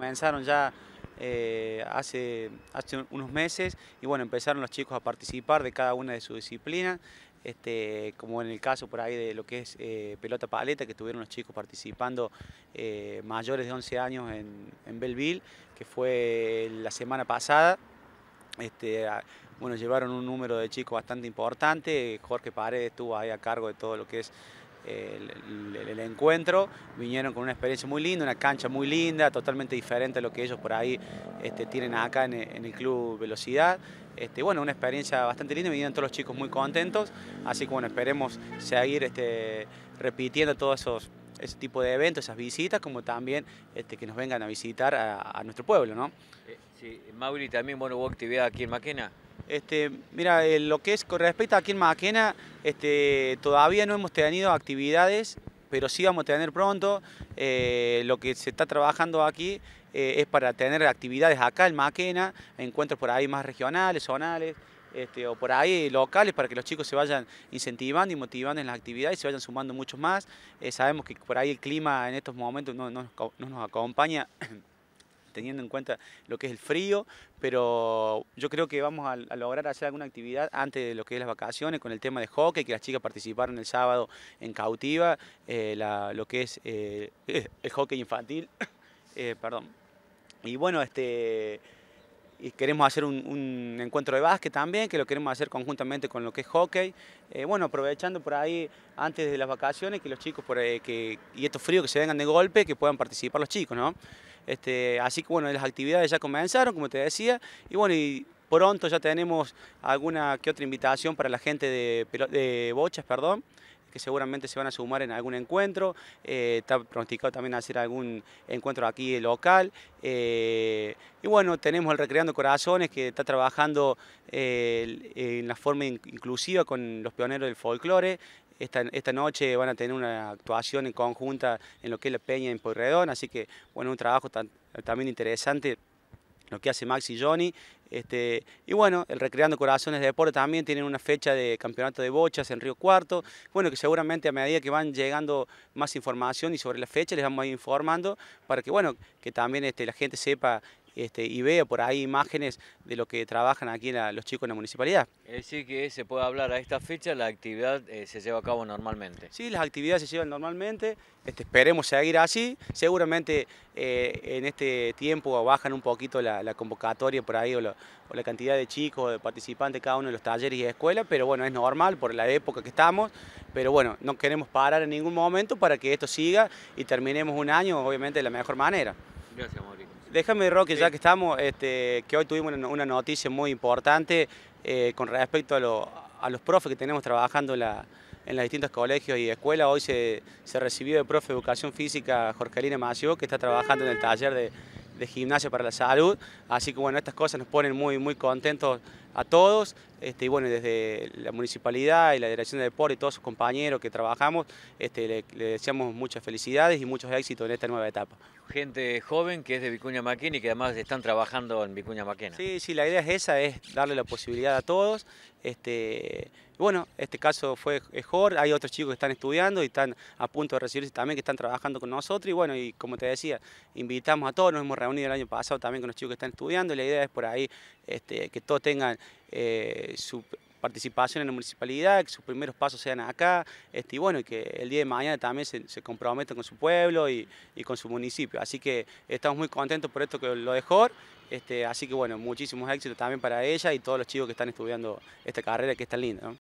Comenzaron ya eh, hace, hace unos meses y bueno, empezaron los chicos a participar de cada una de sus disciplinas, este, como en el caso por ahí de lo que es eh, pelota paleta, que tuvieron los chicos participando eh, mayores de 11 años en, en Belleville, que fue la semana pasada. Este, bueno, llevaron un número de chicos bastante importante, Jorge Paredes estuvo ahí a cargo de todo lo que es el, encuentro, vinieron con una experiencia muy linda, una cancha muy linda, totalmente diferente a lo que ellos por ahí este, tienen acá en, el Club Velocidad. Este, bueno, una experiencia bastante linda, vinieron todos los chicos muy contentos, así que bueno, esperemos seguir este, repitiendo todos esos ese tipo de eventos, esas visitas, como también este, que nos vengan a visitar a, nuestro pueblo, ¿no? Eh, sí, Mauri, también, bueno, hubo actividad aquí en Maquena. Este, mira, eh, lo que es con respecto a aquí en Maquena, este, todavía no hemos tenido actividades, pero sí vamos a tener pronto. Eh, lo que se está trabajando aquí eh, es para tener actividades acá en Maquena, encuentros por ahí más regionales, zonales. Este, o por ahí locales para que los chicos se vayan incentivando y motivando en las actividades y se vayan sumando muchos más. sabemos que por ahí el clima en estos momentos no, no nos acompaña teniendo en cuenta lo que es el frío, pero yo creo que vamos a, lograr hacer alguna actividad antes de lo que es las vacaciones con el tema de hockey, que las chicas participaron el sábado en cautiva, eh, lo que es eh, el hockey infantil, eh, perdón. Y bueno, este... Y queremos hacer un, encuentro de básquet también, que lo queremos hacer conjuntamente con lo que es hockey. bueno, aprovechando por ahí antes de las vacaciones, que los chicos, por, y estos fríos que se vengan de golpe, que puedan participar los chicos, ¿no? Este, así que bueno, las actividades ya comenzaron, como te decía, y bueno, y pronto ya tenemos alguna que otra invitación para la gente de, Bochas, perdón que seguramente se van a sumar en algún encuentro, eh, está pronosticado también hacer algún encuentro aquí local, eh, y bueno, tenemos el Recreando Corazones que está trabajando eh, en la forma inclusiva con los pioneros del folclore, esta, noche van a tener una actuación en conjunta en lo que es la Peña en Porredón, así que bueno, un trabajo también interesante lo que hace Max y Johnny. Este, y bueno, el Recreando Corazones de Deporte también tienen una fecha de campeonato de bochas en Río Cuarto. Bueno, que seguramente a medida que van llegando más información y sobre la fecha les vamos a ir informando para que, bueno, que también este, la gente sepa este, y veo por ahí imágenes de lo que trabajan aquí los chicos en la municipalidad. Es decir, que se puede hablar a esta fecha, la actividad eh, se lleva a cabo normalmente. Sí, las actividades se llevan normalmente, este, esperemos seguir así, seguramente eh, en este tiempo bajan un poquito la, convocatoria por ahí o la, cantidad de chicos, de participantes cada uno de los talleres y escuelas, pero bueno, es normal por la época que estamos, pero bueno, no queremos parar en ningún momento para que esto siga y terminemos un año obviamente de la mejor manera. Gracias, Mauricio. Déjame, Roque, ya que estamos, este, que hoy tuvimos una noticia muy importante eh, con respecto a, los profes que tenemos trabajando en, los distintos colegios y escuelas. Hoy se, recibió el profe de Educación Física Jorge Jorgelina Mació, que está trabajando en el taller de, gimnasio Gimnasia para la Salud. Así que bueno, estas cosas nos ponen muy, muy contentos a todos. Este, y bueno, desde la municipalidad y la Dirección de Deporte y todos sus compañeros que trabajamos, este, le, deseamos muchas felicidades y muchos éxitos en esta nueva etapa. Gente joven que es de Vicuña Maquena y que además están trabajando en Vicuña Maquena. Sí, sí, la idea es esa, es darle la posibilidad a todos. Este, bueno, este caso fue mejor, hay otros chicos que están estudiando y están a punto de recibirse también, que están trabajando con nosotros y bueno, y como te decía, invitamos a todos, nos hemos reunido el año pasado también con los chicos que están estudiando y la idea es por ahí este, que todos tengan eh, su participación en la municipalidad, que sus primeros pasos sean acá, este, y bueno, que el día de mañana también se, se con su pueblo y, con su municipio. Así que estamos muy contentos por esto que lo dejó, este, así que bueno, muchísimos éxitos también para ella y todos los chicos que están estudiando esta carrera que es tan linda.